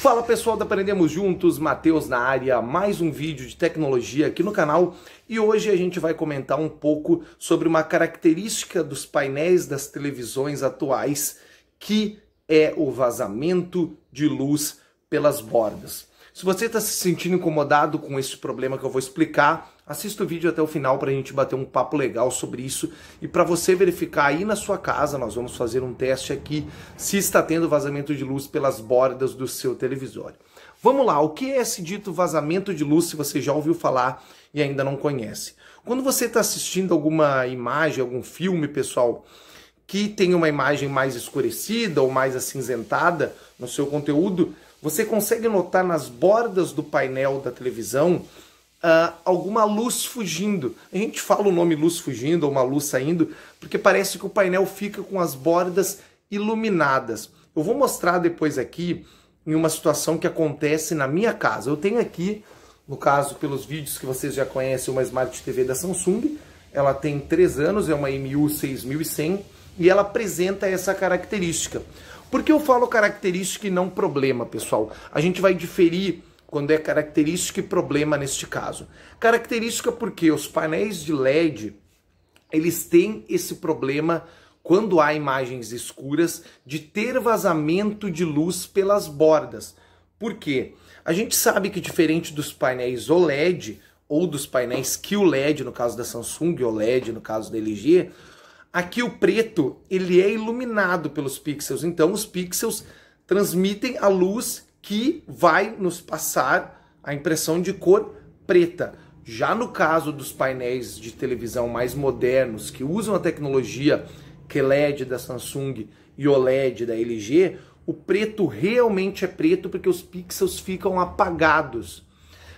Fala pessoal da Aprendemos Juntos, Matheus na área, mais um vídeo de tecnologia aqui no canal e hoje a gente vai comentar um pouco sobre uma característica dos painéis das televisões atuais que é o vazamento de luz pelas bordas. Se você está se sentindo incomodado com esse problema que eu vou explicar, assista o vídeo até o final para a gente bater um papo legal sobre isso e para você verificar aí na sua casa, nós vamos fazer um teste aqui se está tendo vazamento de luz pelas bordas do seu televisor. Vamos lá, o que é esse dito vazamento de luz se você já ouviu falar e ainda não conhece? Quando você está assistindo alguma imagem, algum filme, pessoal, que tem uma imagem mais escurecida ou mais acinzentada no seu conteúdo, você consegue notar nas bordas do painel da televisão uh, alguma luz fugindo. A gente fala o nome luz fugindo ou uma luz saindo, porque parece que o painel fica com as bordas iluminadas. Eu vou mostrar depois aqui em uma situação que acontece na minha casa. Eu tenho aqui, no caso, pelos vídeos que vocês já conhecem, uma Smart TV da Samsung. Ela tem 3 anos, é uma MU 6100 e ela apresenta essa característica. Por que eu falo característica e não problema, pessoal? A gente vai diferir quando é característica e problema neste caso. Característica porque os painéis de LED, eles têm esse problema quando há imagens escuras de ter vazamento de luz pelas bordas. Por quê? A gente sabe que diferente dos painéis OLED ou dos painéis QLED no caso da Samsung, OLED no caso da LG, Aqui o preto, ele é iluminado pelos pixels, então os pixels transmitem a luz que vai nos passar a impressão de cor preta. Já no caso dos painéis de televisão mais modernos que usam a tecnologia QLED da Samsung e OLED da LG, o preto realmente é preto porque os pixels ficam apagados.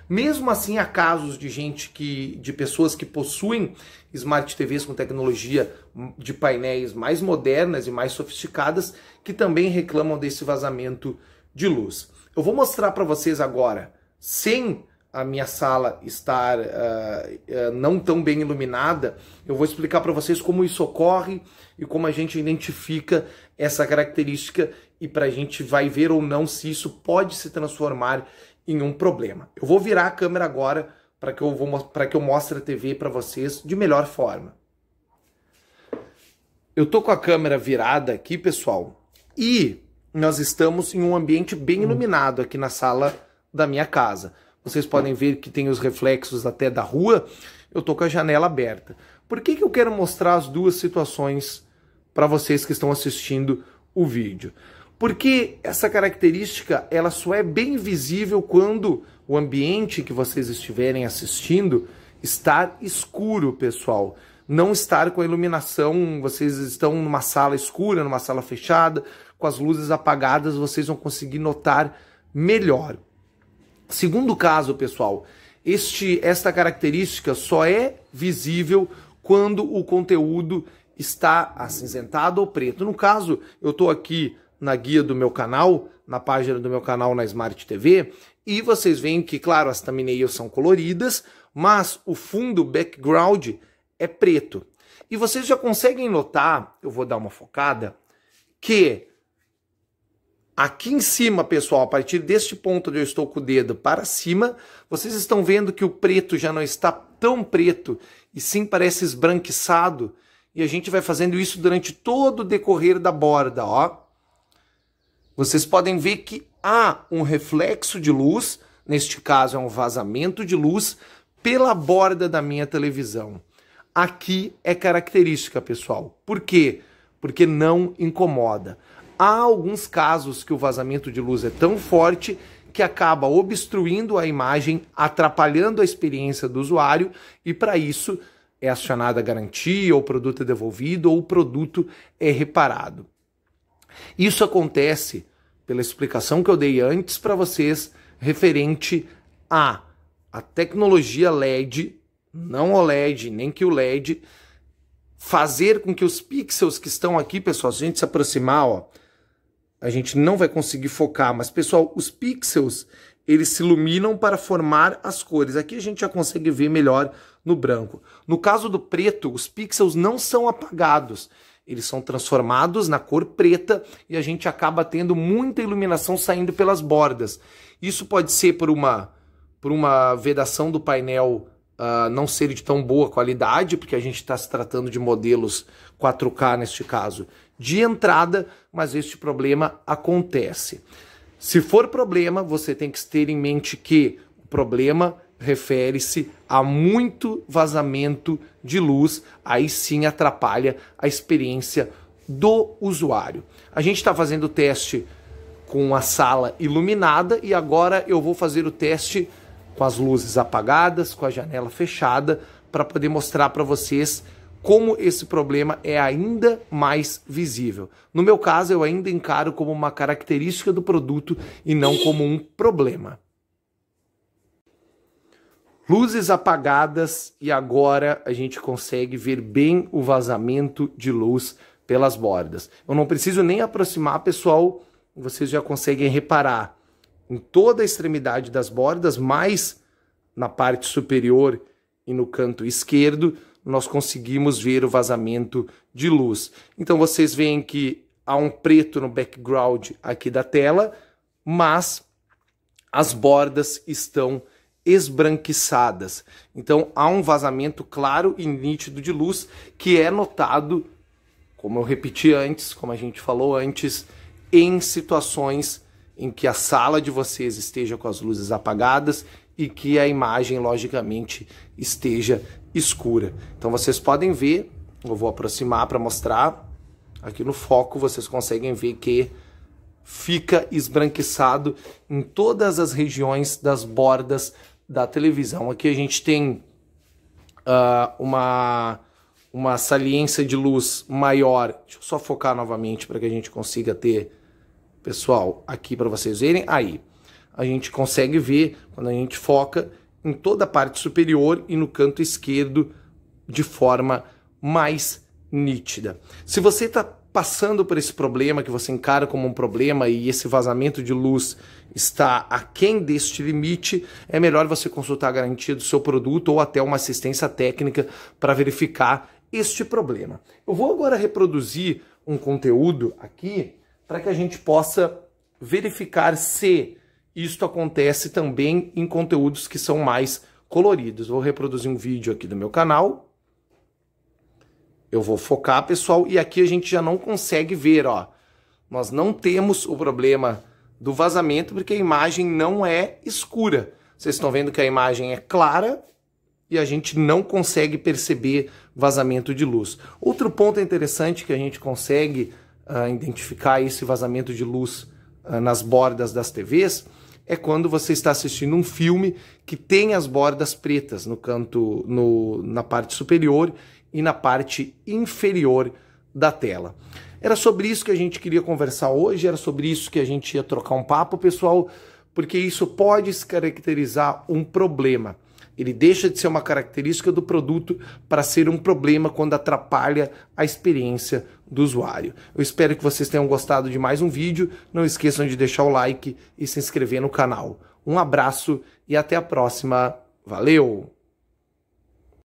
Mesmo assim, há casos de gente que, de pessoas que possuem smart TVs com tecnologia de painéis mais modernas e mais sofisticadas que também reclamam desse vazamento de luz. Eu vou mostrar para vocês agora, sem a minha sala estar uh, uh, não tão bem iluminada, eu vou explicar para vocês como isso ocorre e como a gente identifica essa característica e para a gente vai ver ou não se isso pode se transformar em um problema. Eu vou virar a câmera agora para que eu vou para que eu mostre a TV para vocês de melhor forma. Eu tô com a câmera virada aqui, pessoal, e nós estamos em um ambiente bem hum. iluminado aqui na sala da minha casa. Vocês podem ver que tem os reflexos até da rua. Eu tô com a janela aberta. Por que, que eu quero mostrar as duas situações para vocês que estão assistindo o vídeo? Porque essa característica ela só é bem visível quando o ambiente que vocês estiverem assistindo estar escuro, pessoal. Não estar com a iluminação, vocês estão numa sala escura, numa sala fechada, com as luzes apagadas, vocês vão conseguir notar melhor. Segundo caso, pessoal, este, esta característica só é visível quando o conteúdo está acinzentado ou preto. No caso, eu estou aqui na guia do meu canal, na página do meu canal na Smart TV, e vocês veem que, claro, as thumbnails são coloridas, mas o fundo, o background, é preto. E vocês já conseguem notar, eu vou dar uma focada, que aqui em cima, pessoal, a partir deste ponto onde eu estou com o dedo para cima, vocês estão vendo que o preto já não está tão preto, e sim parece esbranquiçado. E a gente vai fazendo isso durante todo o decorrer da borda, ó vocês podem ver que há um reflexo de luz, neste caso é um vazamento de luz, pela borda da minha televisão. Aqui é característica, pessoal. Por quê? Porque não incomoda. Há alguns casos que o vazamento de luz é tão forte que acaba obstruindo a imagem, atrapalhando a experiência do usuário, e para isso é acionada a garantia, o produto é devolvido ou o produto é reparado. Isso acontece pela explicação que eu dei antes para vocês referente a a tecnologia LED, não OLED, nem que o LED fazer com que os pixels que estão aqui, pessoal, se a gente se aproximar, ó, a gente não vai conseguir focar, mas pessoal, os pixels eles se iluminam para formar as cores. Aqui a gente já consegue ver melhor no branco. No caso do preto, os pixels não são apagados eles são transformados na cor preta e a gente acaba tendo muita iluminação saindo pelas bordas. Isso pode ser por uma, por uma vedação do painel uh, não ser de tão boa qualidade, porque a gente está se tratando de modelos 4K neste caso de entrada, mas este problema acontece. Se for problema, você tem que ter em mente que o problema refere-se a muito vazamento de luz, aí sim atrapalha a experiência do usuário. A gente está fazendo o teste com a sala iluminada e agora eu vou fazer o teste com as luzes apagadas, com a janela fechada, para poder mostrar para vocês como esse problema é ainda mais visível. No meu caso, eu ainda encaro como uma característica do produto e não como um problema. Luzes apagadas e agora a gente consegue ver bem o vazamento de luz pelas bordas. Eu não preciso nem aproximar, pessoal, vocês já conseguem reparar em toda a extremidade das bordas, mais na parte superior e no canto esquerdo, nós conseguimos ver o vazamento de luz. Então vocês veem que há um preto no background aqui da tela, mas as bordas estão esbranquiçadas. Então há um vazamento claro e nítido de luz que é notado, como eu repeti antes, como a gente falou antes, em situações em que a sala de vocês esteja com as luzes apagadas e que a imagem, logicamente, esteja escura. Então vocês podem ver, eu vou aproximar para mostrar. Aqui no foco vocês conseguem ver que fica esbranquiçado em todas as regiões das bordas da televisão. Aqui a gente tem uh, uma, uma saliência de luz maior. Deixa eu só focar novamente para que a gente consiga ter, pessoal, aqui para vocês verem. Aí, a gente consegue ver quando a gente foca em toda a parte superior e no canto esquerdo de forma mais nítida. Se você está passando por esse problema que você encara como um problema e esse vazamento de luz está aquém deste limite, é melhor você consultar a garantia do seu produto ou até uma assistência técnica para verificar este problema. Eu vou agora reproduzir um conteúdo aqui para que a gente possa verificar se isto acontece também em conteúdos que são mais coloridos. Vou reproduzir um vídeo aqui do meu canal. Eu vou focar, pessoal, e aqui a gente já não consegue ver, ó. Nós não temos o problema do vazamento porque a imagem não é escura. Vocês estão vendo que a imagem é clara e a gente não consegue perceber vazamento de luz. Outro ponto interessante que a gente consegue uh, identificar esse vazamento de luz uh, nas bordas das TVs é quando você está assistindo um filme que tem as bordas pretas no canto, no, na parte superior e na parte inferior da tela. Era sobre isso que a gente queria conversar hoje, era sobre isso que a gente ia trocar um papo, pessoal, porque isso pode se caracterizar um problema. Ele deixa de ser uma característica do produto para ser um problema quando atrapalha a experiência do usuário. Eu espero que vocês tenham gostado de mais um vídeo. Não esqueçam de deixar o like e se inscrever no canal. Um abraço e até a próxima. Valeu!